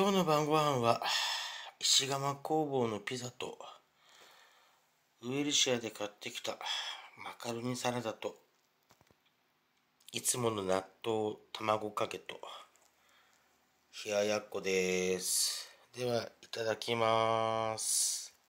今日の晩ご飯は石窯工房のピザとウエルシアで買ってきたマカロニサラダといつもの納豆卵かけと冷ややっこですではいただきます